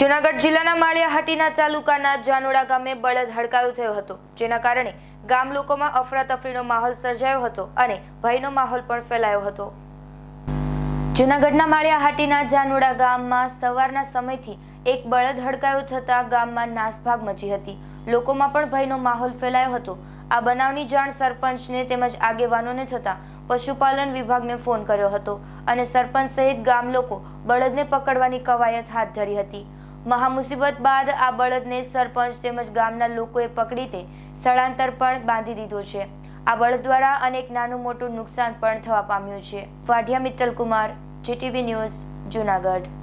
જુનાગઢ જિલ્લાના માળિયાહાટીના તાલુકાના જાનોડા ગામે બળદ હડકાયો થયો હતો જેના કારણે ગામ લોકોમાં અફરાતફરીનો માહોલ સર્જાયો હતો અને ભયનો માહોલ પણ ફેલાયો હતો જુનાગઢના માળિયાહાટીના જાનોડા ગામમાં સવારના સમયથી એક બળદ હડકાયો થતાં ગામમાં નાસભાગ મચી હતી લોકોમાં પણ ભયનો માહોલ ફેલાયો હતો આ બનાવની જાણ સરપંચને તેમજ આગેવાનોને થતાં પશુપાલન વિભાગને ફોન કર્યો હતો અને સરપંચ સહિત ગામ લોકો બળદને પકડવાની કવાયત હાથ ધરી હતી મહામુસીબત બાદ આ બળદને સરપંચ તેમજ ગામના લોકોએ પકડી તે સ્થળાંતર પણ બાંધી દીધો છે આ બળદ દ્વારા અનેક નાનું મોટું નુકસાન પણ થવા પામ્યું છે વાઢિયા મિત્તલ કુમાર જીટીવી ન્યૂઝ જુનાગઢ